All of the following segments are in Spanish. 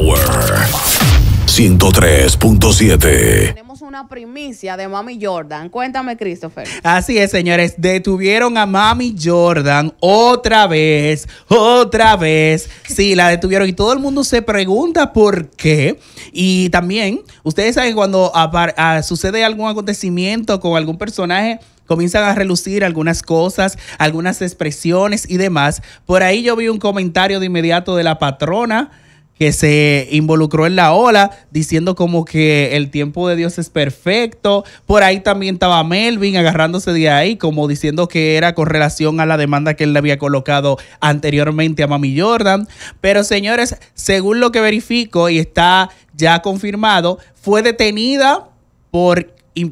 103.7. Tenemos una primicia de Mami Jordan. Cuéntame, Christopher. Así es, señores. Detuvieron a Mami Jordan otra vez. Otra vez. Sí, la detuvieron. Y todo el mundo se pregunta por qué. Y también, ustedes saben cuando ah, sucede algún acontecimiento con algún personaje comienzan a relucir algunas cosas, algunas expresiones y demás. Por ahí yo vi un comentario de inmediato de la patrona que se involucró en la ola, diciendo como que el tiempo de Dios es perfecto. Por ahí también estaba Melvin agarrándose de ahí, como diciendo que era con relación a la demanda que él le había colocado anteriormente a Mami Jordan. Pero señores, según lo que verifico y está ya confirmado, fue detenida por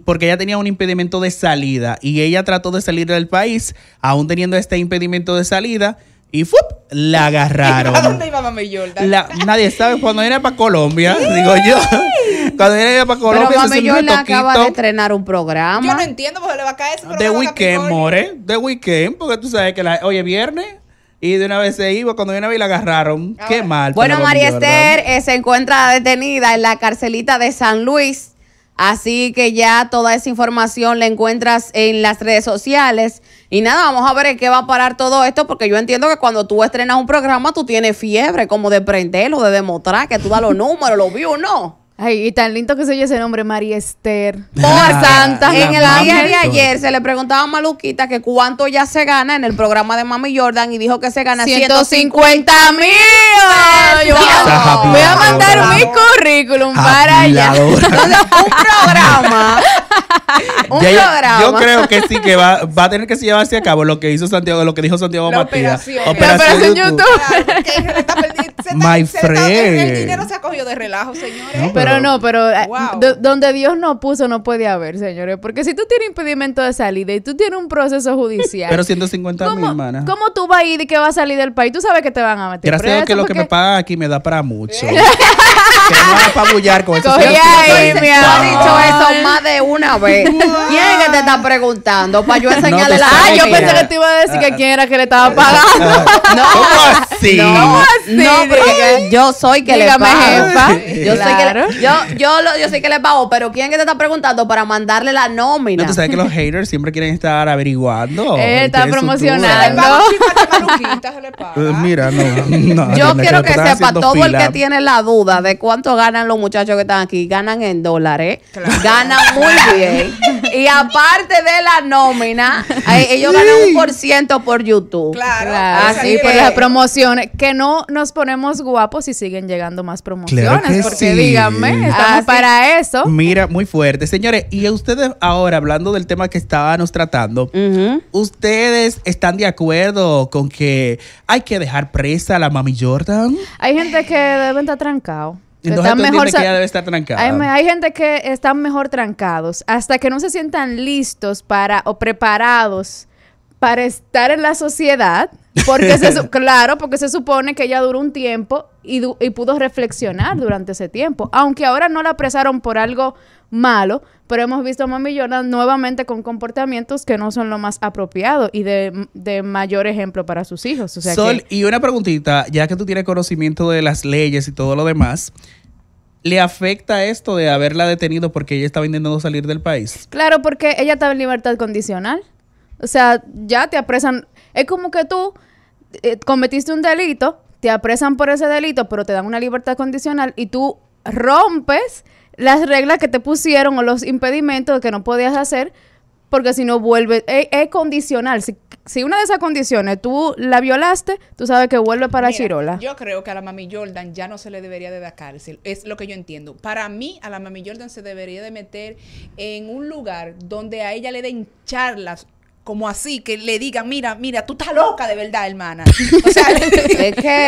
porque ella tenía un impedimento de salida y ella trató de salir del país, aún teniendo este impedimento de salida, y la agarraron. ¿A dónde iba Mami Jordan? nadie sabe. Cuando era para Colombia, digo yo. Cuando viene para Colombia, Pero Mami Jordan acaba de estrenar un programa. Yo no entiendo porque le va a caer De weekend, more. De weekend, porque tú sabes que la, es viernes. Y de una vez se iba, cuando viene una la agarraron. Ah, Qué mal. Bueno, María Esther eh, se encuentra detenida en la carcelita de San Luis. Así que ya toda esa información la encuentras en las redes sociales y nada, vamos a ver en qué va a parar todo esto, porque yo entiendo que cuando tú estrenas un programa, tú tienes fiebre como de prenderlo, de demostrar que tú das los números, los views, ¿no? Ay, y tan lindo que se oye ese nombre, María Esther. Por santa. en el día de ayer se le preguntaba a Maluquita que cuánto ya se gana en el programa de Mami Jordan y dijo que se gana 150 mil. Voy a mandar mi currículum para allá. un programa. un programa. Yo creo que sí que va, a tener que llevarse a cabo lo que hizo Santiago, lo que dijo Santiago Matías. Operación, YouTube. My friend. el dinero se ha cogido de relajo, señores. pero, no, pero eh, donde Dios no puso no puede haber, señores. Porque si tú tienes impedimento de salida y tú tienes un proceso judicial. pero 150 mil, hermana. ¿Cómo tú vas a ir y que vas a salir del país? Tú sabes que te van a meter. Gracias a que lo que me pagan aquí me da para mucho. que no van a apabullar con eso. ahí, mi dicho eso más de una vez. ¿Quién es que te está preguntando? Para yo enseñarle la. Ah, yo pensé que te iba a decir que ah, quién era que le estaba ah, ah. pagando. no. ¿Cómo así? No, así. No, yo soy que le les pago. jefa. Yo, que, yo, yo, yo que pago, pero ¿quién que te está preguntando para mandarle la nómina? tú sabes que los haters siempre quieren estar averiguando. Están eh, está promocionando. Eh, mira, no. yo quiero que, sepa todo el que tiene la duda de cuánto ganan los muchachos que están aquí. Ganan en dólares. Ganan muy bien. Y aparte de la nómina, ellos ganan un por ciento por YouTube. Claro. Así, por las promociones. Que no nos ponemos guapos y siguen llegando más promociones. porque díganme, estamos para eso. Mira, muy fuerte. Señores, y ustedes ahora, hablando del tema que estábamos tratando, ¿ustedes están de acuerdo con que hay que dejar presa a la mami Jordan? Hay gente que deben estar trancado. Entonces mejor, que ya debe estar trancada. Hay, gente que están mejor trancados hasta que no se sientan listos para o preparados para estar en la sociedad, porque se, claro, porque se supone que ella duró un tiempo y, y pudo reflexionar durante ese tiempo, aunque ahora no la apresaron por algo malo, pero hemos visto a Mami nuevamente con comportamientos que no son lo más apropiado y de, mayor ejemplo para sus hijos. Sol, y una preguntita, ya que tú tienes conocimiento de las leyes y todo lo demás, ¿Le afecta esto de haberla detenido porque ella estaba intentando salir del país? Claro, porque ella estaba en libertad condicional. O sea, ya te apresan. Es como que tú eh, cometiste un delito, te apresan por ese delito, pero te dan una libertad condicional y tú rompes las reglas que te pusieron o los impedimentos que no podías hacer, porque si no vuelve, es, e condicional. Si, una de esas condiciones tú la violaste, tú sabes que vuelve para Chirola. Yo creo que a la mami Jordan ya no se le debería de dar cárcel, es lo que yo entiendo. Para mí, a la mami Jordan se debería de meter en un lugar donde a ella le den charlas como así, que le digan, mira, mira, tú estás loca de verdad, hermana. O sea, es que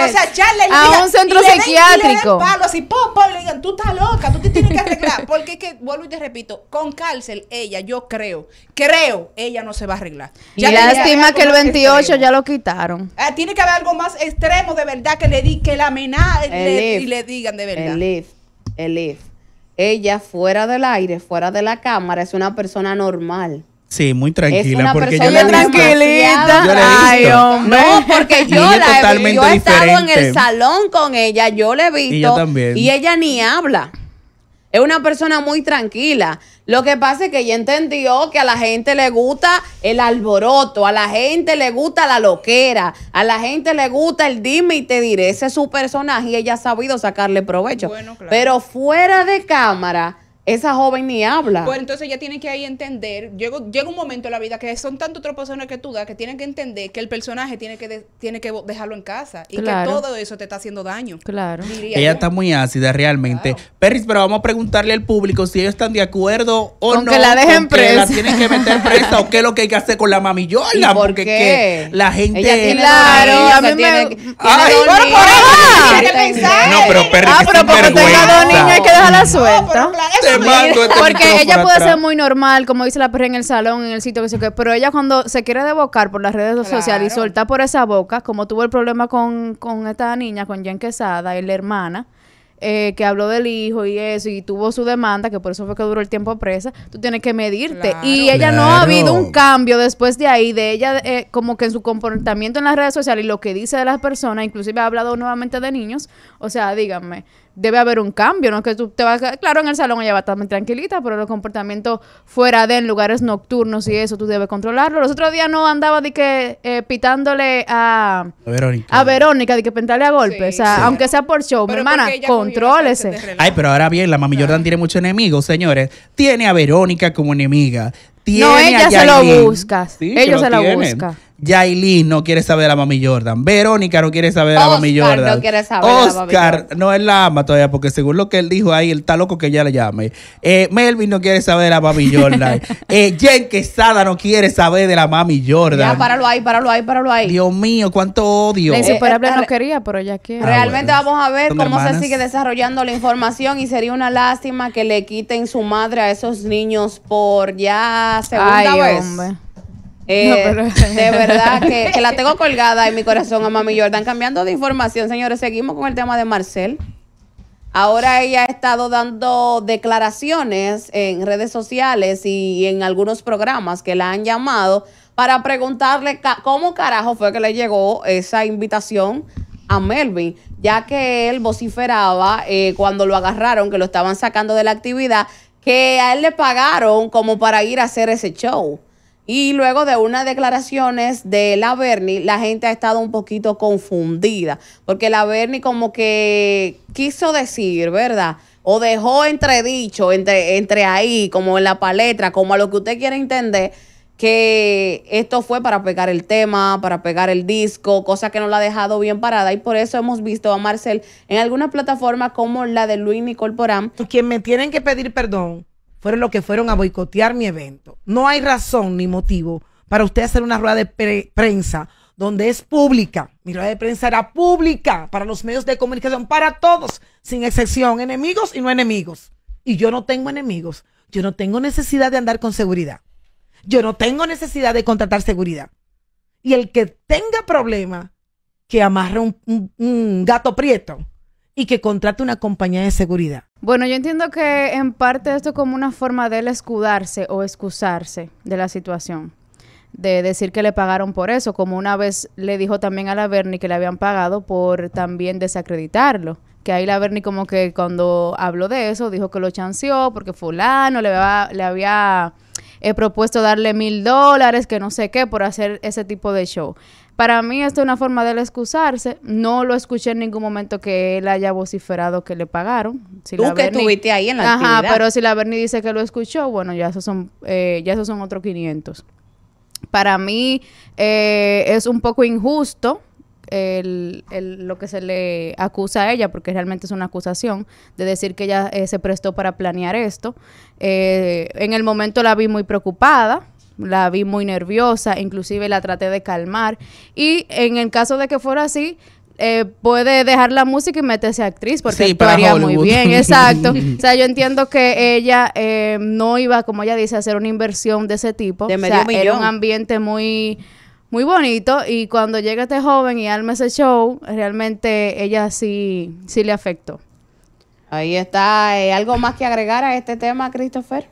a un centro psiquiátrico le psiquiátrico. Y le palo así, y le digan, tú estás loca, tú te tienes que arreglar. Porque es que, vuelvo y te repito, con cárcel, ella, yo creo, creo, ella no se va a arreglar. Ya la estima que el 28 ya lo quitaron. Ah, tiene que haber algo más extremo de verdad que le di, que la amenaza y le digan de verdad. Elif, Elif. Ella fuera del aire, fuera de la cámara, es una persona normal Sí, muy tranquila. porque yo la tranquilita. Yo la he visto. no, porque yo la he Yo he estado en el salón con ella, yo le he visto. Y, también. y ella ni habla. Es una persona muy tranquila. Lo que pasa es que ella entendió que a la gente le gusta el alboroto, a la gente le gusta la loquera, a la gente le gusta el dime y te diré. Ese es su personaje y ella ha sabido sacarle provecho. Bueno, claro. Pero fuera de cámara, esa joven ni habla. Bueno, pues entonces ya tiene que ahí entender, llega, llega un momento en la vida que son tantas personas que tú das que tienen que entender que el personaje tiene que, tiene que dejarlo en casa y que todo eso te está haciendo daño. Claro. Ella está muy ácida realmente. Perris, pero vamos a preguntarle al público si ellos están de acuerdo o no. Que la dejen presa. Que la tienen que meter presa o qué es lo que hay que hacer con la mamillola. porque la gente. Ella tiene claro, a, mí me. por que No, pero Perris. Ah, pero porque tenga dos niños hay que dejarla suelta. No, pero, porque ella este puede ser muy normal, como dice la perra en el salón, en el sitio que se que, pero ella cuando se quiere debocar por las redes sociales y soltar por esa boca, como tuvo el problema con, con esta niña, con Jen Quesada y la hermana, eh, que habló del hijo y eso, y tuvo su demanda, que por eso fue que duró el tiempo presa, tú tienes que medirte. Y ella no ha habido un cambio después de ahí, de ella eh, como que en su comportamiento en las redes sociales y lo que dice de las personas, inclusive ha hablado nuevamente de niños, o sea, díganme, debe haber un cambio, ¿no? Que tú te vas, claro, en el salón ella va a tranquilita, pero los comportamientos fuera de, en lugares nocturnos y eso, tú debes controlarlo. Los otros días no andaba de que eh, pitándole a Verónica. a Verónica, de que pintarle a golpes o sea, aunque sea por show, mi hermana, con Ay, pero ahora bien, la mami Jordan tiene muchos enemigos, señores. Tiene a Verónica como enemiga. no, ella se lo busca. Sí, ellos se lo buscan. Yailin no quiere saber a la mami Jordan. Verónica no quiere saber a la mami Jordan. No quiere saber la mami no es la ama todavía, porque según lo que él dijo ahí, él está loco que ya le llame. Eh, Melvin no quiere saber a la mami Jordan. eh, Jen Quesada no quiere saber de la mami Jordan. Ya, páralo ahí, páralo ahí, páralo ahí. Dios mío, cuánto odio. La eh, eh, insuperable no quería, pero ya quiere. Ah, Realmente vamos a ver cómo se sigue desarrollando la información y sería una lástima que le quiten su madre a esos niños por ya segunda vez. Eh, de verdad que, la tengo colgada en mi corazón a Mami Jordan. Cambiando de información, señores, seguimos con el tema de Marcel. Ahora ella ha estado dando declaraciones en redes sociales y en algunos programas que la han llamado para preguntarle cómo carajo fue que le llegó esa invitación a Melvin, ya que él vociferaba eh, cuando lo agarraron, que lo estaban sacando de la actividad, que a él le pagaron como para ir a hacer ese show. Y luego de unas declaraciones de la Bernie, la gente ha estado un poquito confundida, porque la Bernie, como que quiso decir, ¿verdad? O dejó entredicho, entre, entre ahí, como en la palestra, como a lo que usted quiere entender, que esto fue para pegar el tema, para pegar el disco, cosa que no la ha dejado bien parada. Y por eso hemos visto a Marcel en algunas plataformas como la de Luis Nicole Porán. Quien me tienen que pedir perdón fueron los que fueron a boicotear mi evento. No hay razón ni motivo para usted hacer una rueda de prensa donde es pública. Mi rueda de prensa era pública para los medios de comunicación, para todos, sin excepción, enemigos y no enemigos. Y yo no tengo enemigos. Yo no tengo necesidad de andar con seguridad. Yo no tengo necesidad de contratar seguridad. Y el que tenga problema, que amarre un gato prieto y que contrate una compañía de seguridad. Bueno, yo entiendo que en parte esto es como una forma de él escudarse o excusarse de la situación. De decir que le pagaron por eso, como una vez le dijo también a la Bernie que le habían pagado por también desacreditarlo. Que ahí la Bernie como que cuando habló de eso dijo que lo chanceó porque fulano le había, le había eh, propuesto darle mil dólares, que no sé qué, por hacer ese tipo de show. Para mí esta es una forma de él excusarse. No lo escuché en ningún momento que él haya vociferado que le pagaron. Tú que estuviste ahí en la Ajá, pero si la Bernie dice que lo escuchó, bueno, ya esos son, eh, ya esos son otros 500. Para mí eh, es un poco injusto lo que se le acusa a ella, porque realmente es una acusación, de decir que ella eh, se prestó para planear esto. en el momento la vi muy preocupada, la vi muy nerviosa, inclusive la traté de calmar. Y en el caso de que fuera así, eh, puede dejar la música y meterse a actriz porque muy bien, exacto. o sea, yo entiendo que ella eh, no iba, como ella dice, a hacer una inversión de ese tipo. De o Era un ambiente muy muy bonito y cuando llega este joven y arma ese show, realmente ella sí sí le afectó. Ahí está, eh, algo más que agregar a este tema, Christopher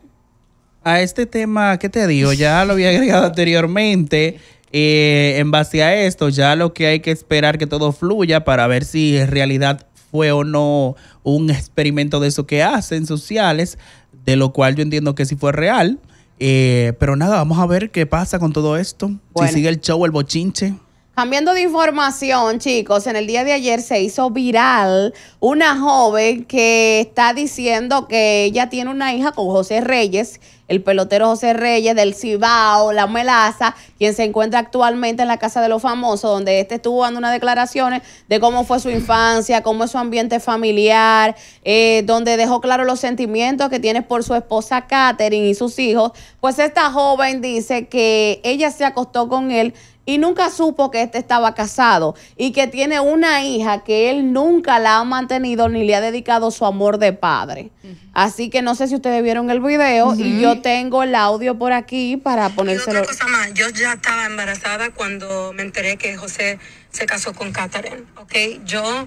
a este tema, ¿qué te digo? Ya lo había agregado anteriormente. Eh, en base a esto, ya lo que hay que esperar que todo fluya para ver si en realidad fue o no un experimento de eso que hacen sociales, de lo cual yo entiendo que sí fue real. Eh, pero nada, vamos a ver qué pasa con todo esto. Si sigue el show, el bochinche. Cambiando de información, chicos, en el día de ayer se hizo viral una joven que está diciendo que ella tiene una hija con José Reyes, el pelotero José Reyes del Cibao, la Melaza, quien se encuentra actualmente en la Casa de los Famosos, donde este estuvo dando unas declaraciones de cómo fue su infancia, cómo es su ambiente familiar, eh, donde dejó claro los sentimientos que tiene por su esposa Katherine y sus hijos. Pues esta joven dice que ella se acostó con él y nunca supo que este estaba casado y que tiene una hija que él nunca la ha mantenido ni le ha dedicado su amor de padre. Así que no sé si ustedes vieron el video y yo tengo el audio por aquí para ponérselo. Y otra cosa más, yo ya estaba embarazada cuando me enteré que José se casó con Catherine, ¿ok? Yo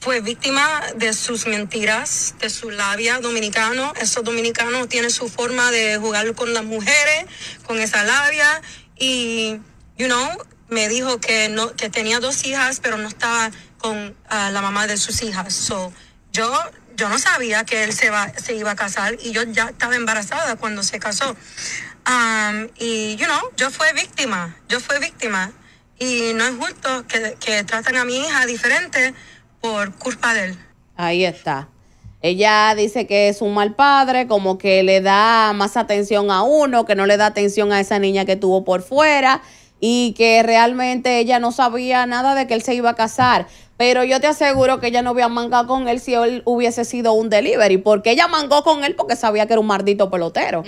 fue víctima de sus mentiras, de su labia dominicano. Esos dominicanos tienen su forma de jugar con las mujeres, con esa labia. Y you know, me dijo que no que tenía dos hijas, pero no estaba con ah, la mamá de sus hijas. So, yo yo no sabía que él se, va, se iba a casar y yo ya estaba embarazada cuando se casó. Um, y, you know, yo fui víctima, yo fui víctima. Y no es justo que, que tratan a mi hija diferente por culpa de él. Ahí está. Ella dice que es un mal padre, como que le da más atención a uno, que no le da atención a esa niña que tuvo por fuera y que realmente ella no sabía nada de que él se iba a casar. Pero yo te aseguro que ella no hubiera mangado con él si él hubiese sido un delivery. Porque ella mangó con él porque sabía que era un maldito pelotero.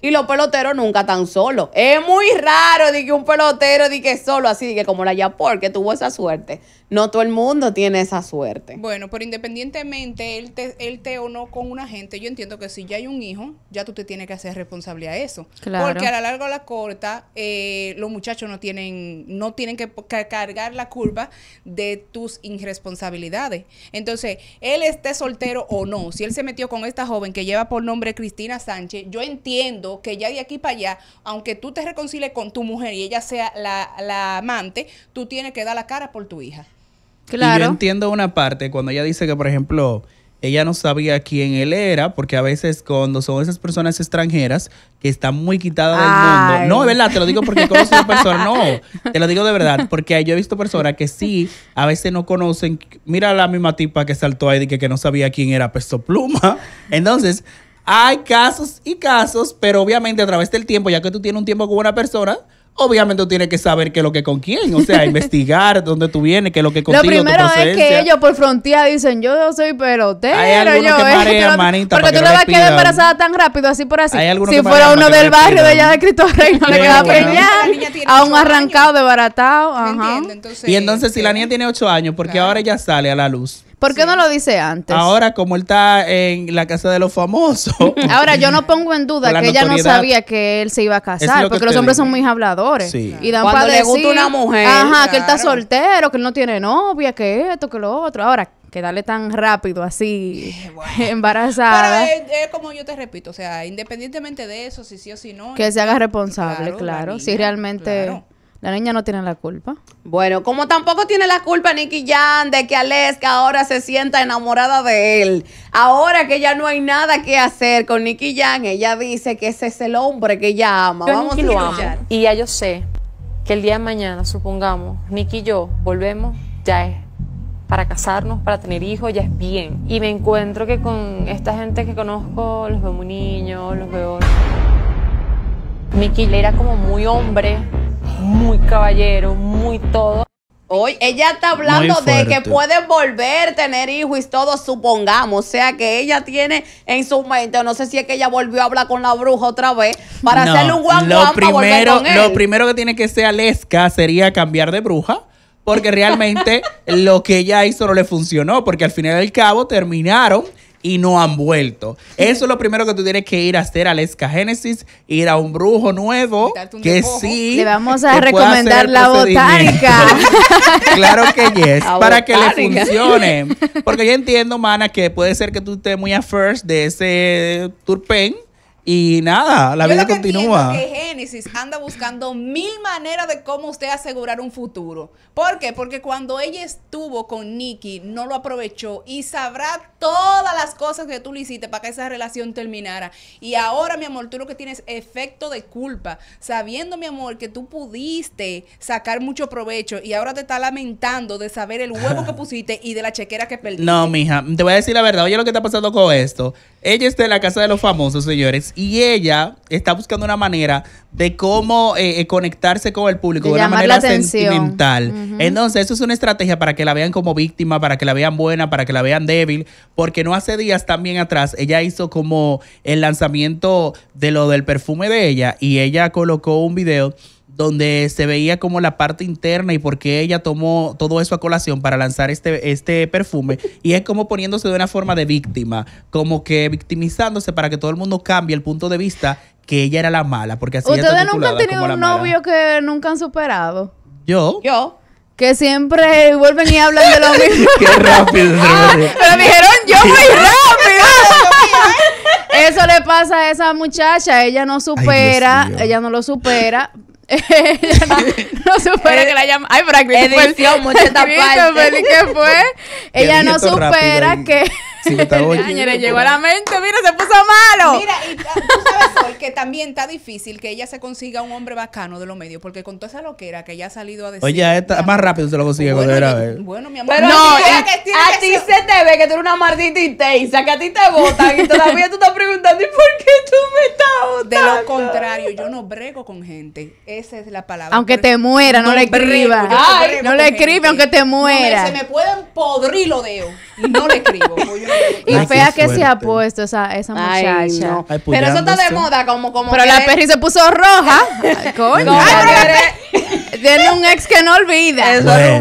Y los peloteros nunca tan solos. Es muy raro de que un pelotero de que solo así, que como la Yapor, que tuvo esa suerte. No todo el mundo tiene esa suerte. Bueno, pero independientemente él te, él te o no con una gente, yo entiendo que si ya hay un hijo, ya tú te tienes que hacer responsable a eso. Claro. Porque a la larga o la corta, eh, los muchachos no tienen, no tienen que cargar la curva de tus irresponsabilidades. Entonces, él esté soltero o no, si él se metió con esta joven que lleva por nombre Cristina Sánchez, yo entiendo que ya de aquí para allá, aunque tú te reconcilies con tu mujer y ella sea la, la amante, tú tienes que dar la cara por tu hija. Claro. yo entiendo una parte cuando ella dice que, por ejemplo, ella no sabía quién él era, porque a veces cuando son esas personas extranjeras que están muy quitadas del mundo. No, es verdad, te lo digo porque conozco a personas, no, te lo digo de verdad, porque yo he visto personas que sí, a veces no conocen, mira la misma tipa que saltó ahí que, que no sabía quién era Peso Pluma. Entonces, hay casos y casos, pero obviamente a través del tiempo, ya que tú tienes un tiempo con una persona, obviamente tú tienes que saber qué es lo que con quién, o sea, investigar dónde tú vienes, qué es lo que contigo. Lo primero es que ellos por frontera dicen, yo soy pelotero, Hay yo que eh, Porque tú no vas a quedar embarazada tan rápido, así por así. Si fuera uno del barrio de allá de Cristo Rey, no le queda a un arrancado, de desbaratado. Ajá. y entonces, si la este, niña tiene ocho años, porque ahora ella sale a la luz. ¿Por qué no lo dice antes? Ahora, como él está en la casa de los famosos. Ahora, yo no pongo en duda que ella no sabía que él se iba a casar, porque los hombres son muy habladores. Y dan Cuando para gusta una mujer. Ajá, que él está soltero, que él no tiene novia, que esto, que lo otro. Ahora, que darle tan rápido así embarazada. Pero es, como yo te repito, o sea, independientemente de eso, si sí o si no. Que se haga responsable, claro, si realmente la niña no tiene la culpa. Bueno, como tampoco tiene la culpa Nicky Jan de que Aleska ahora se sienta enamorada de él. Ahora que ya no hay nada que hacer con Nikki Jan, ella dice que ese es el hombre que ella ama. Vamos a lo Y ya yo sé que el día de mañana, supongamos, Nicky y yo volvemos, ya es para casarnos, para tener hijos, ya es bien. Y me encuentro que con esta gente que conozco, los veo muy niños, los veo... Nicky era como muy hombre, muy caballero, muy todo. Hoy ella está hablando de que puede volver, a tener hijos y todo, supongamos. O sea que ella tiene en su mente, no sé si es que ella volvió a hablar con la bruja otra vez para hacerle un guan primero, para volver con él. Lo primero que tiene que ser Aleska sería cambiar de bruja. Porque realmente lo que ella hizo no le funcionó, porque al final del cabo terminaron y no han vuelto. Eso es lo primero que tú tienes que ir a hacer al Genesis ir a un brujo nuevo que sí. Le vamos a recomendar la botánica. claro que yes, para que le funcione. Porque yo entiendo, mana, que puede ser que tú estés muy a first de ese turpen y nada, la vida continúa. Que anda buscando mil maneras de cómo usted asegurar un futuro. ¿Por qué? Porque cuando ella estuvo con Nicky, no lo aprovechó y sabrá todas las cosas que tú le hiciste para que esa relación terminara. Y ahora, mi amor, tú lo que tienes es efecto de culpa, sabiendo, mi amor, que tú pudiste sacar mucho provecho y ahora te está lamentando de saber el huevo que pusiste y de la chequera que perdiste. No, mija, te voy a decir la verdad. Oye, lo que está pasando con esto. Ella está en la casa de los famosos, señores, y ella está buscando una manera de cómo eh, eh, conectarse con el público de, una manera sentimental. Entonces, eso es una estrategia para que la vean como víctima, para que la vean buena, para que la vean débil, porque no hace días también atrás ella hizo como el lanzamiento de lo del perfume de ella y ella colocó un video donde se veía como la parte interna y por qué ella tomó todo eso a colación para lanzar este, este perfume. Y es como poniéndose de una forma de víctima, como que victimizándose para que todo el mundo cambie el punto de vista que ella era la mala, porque así ¿Ustedes nunca han tenido un novio que nunca han superado? Yo. Yo. Que siempre vuelven y hablan de lo mismo. Qué rápido. Ah, pero dijeron yo muy rápido. Eso le pasa a esa muchacha, ella no supera, ella no lo supera, no, no supera que la eh, llama. Ay, pero aquí edición, fue el, ¿qué fue? Ella no supera que 58. Ya, le llegó a la mente, mira, se puso malo. Mira, y ah, tú sabes, Sol, que también está difícil que ella se consiga un hombre bacano de los medios, porque con toda esa loquera que ella ha salido a decir. Oye, esta, más rápido se lo consigue cuando era. Bueno, bueno, mi amor. no, a ti se te ve que tú eres una maldita intensa, que a ti te botan y todavía tú estás preguntando, ¿y por qué tú me estás votando? De lo contrario, yo no brego con gente. Esa es la palabra. Aunque te muera, no, le escribas. No, le escribe aunque te muera. se me pueden lo de y no le escribo. y fea que se ha puesto esa, esa muchacha. pero eso está de moda, como, como. Pero la perri se puso roja. Coño tiene un ex que no olvida. Eso es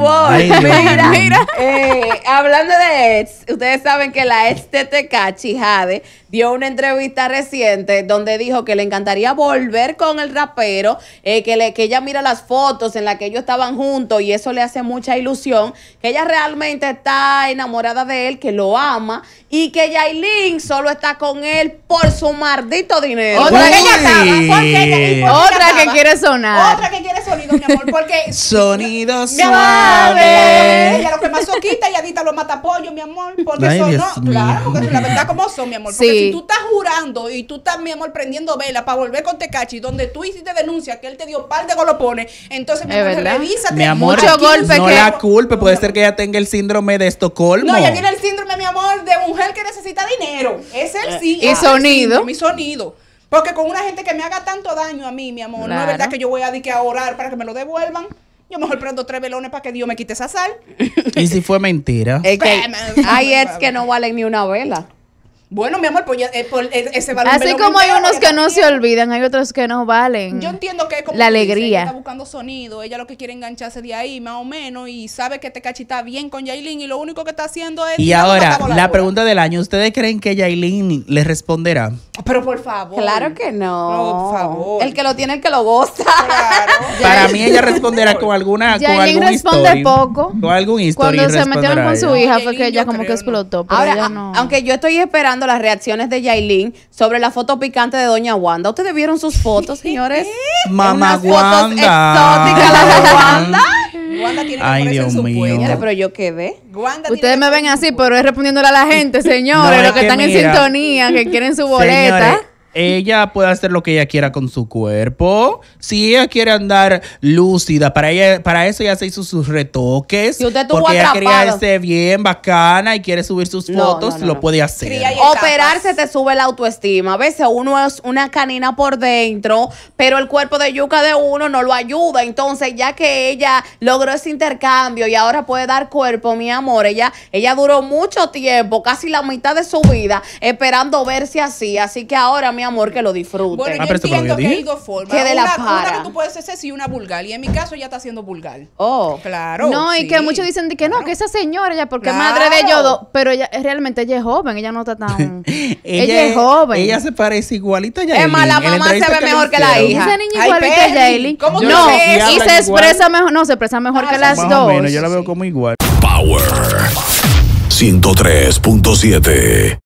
Mira, eh, hablando de ex, ustedes saben que la ex TTK Chihade, dio una entrevista reciente donde dijo que le encantaría volver con el rapero, eh, que, que ella mira las fotos en las que ellos estaban juntos y eso le hace mucha ilusión, que ella realmente está enamorada de él, que lo ama y que Yailin solo está con él por su maldito dinero. Otra que ella estaba, otra que quiere sonar. Otra que quiere mi amor, porque. Sonidos suave Y a lo que más soquita y Adita lo mata pollo, mi amor. Porque son, no, claro, porque la verdad como son, mi amor. Porque si tú estás jurando y tú estás, mi amor, prendiendo vela para volver con Tecachi, donde tú hiciste denuncia que él te dio par de golopones, entonces, mi amor, revísate. Mi amor, mucho golpe no la culpe, puede ser que ella tenga el síndrome de Estocolmo. No, ella tiene el síndrome, mi amor, de mujer que necesita dinero. Es el eh, sí. Y ah, sonido. Mi sonido. Porque con una gente que me haga tanto daño a mí, mi amor, no es verdad que yo voy a, que a orar para que me lo devuelvan. Yo mejor prendo tres velones para que Dios me quite esa sal. ¿Y si fue mentira? hay, es que no valen ni una vela. Bueno, mi amor, pues eh, por eh, ese valor. Así como hay unos que no se olvidan, hay otros que no valen. Yo entiendo que es como la alegría. está buscando sonido, ella lo que quiere engancharse de ahí, más o menos, y sabe que te este cachita bien con Yailin y lo único que está haciendo es. Y ahora, la, pregunta del año: ¿Ustedes creen que Yailin Le responderá? Pero por favor. Claro que no. Por favor. El que lo tiene, el que lo goza. Claro. Para mí, ella responderá con alguna. con algún responde poco. Con algún historia. Cuando se metieron con su hija, fue que ella como que explotó. Pero ahora, no. aunque yo estoy esperando las reacciones de Yailin sobre la foto picante de Doña Wanda. ¿Ustedes vieron sus fotos, señores? Mamá Wanda. Wanda. Wanda tiene Ay, Dios en su mío. Pero yo qué ve! Ustedes me ven así, pero es respondiéndole a la gente, señores, los que, están en sintonía, que quieren su boleta. Ella puede hacer lo que ella quiera con su cuerpo. Si ella quiere andar lúcida, para ella, para eso ella se hizo sus retoques. porque ella quería ser bien, bacana y quiere subir sus fotos, lo puede hacer. Operarse te sube la autoestima. A veces uno es una canina por dentro, pero el cuerpo de yuca de uno no lo ayuda. Entonces, ya que ella logró ese intercambio y ahora puede dar cuerpo, mi amor, ella, ella duró mucho tiempo, casi la mitad de su vida, esperando verse así. Así que ahora, mi amor, que lo disfrute. Bueno, ah, yo entiendo que hay dos Que de la una, para. que tú puedes hacer si una vulgar. Y en mi caso ella está siendo vulgar. Oh. Claro. No, y que muchos dicen que no, que esa señora, ya porque madre de yodo, pero ella realmente ella es joven, ella no está tan. ella, es joven. Ella se parece igualita a Yaeli. Es más, la mamá se ve mejor que la hija. Esa niña igualita a no, y se expresa mejor, no, se expresa mejor ah, que las dos. Menos, yo la veo como igual. Power 103.7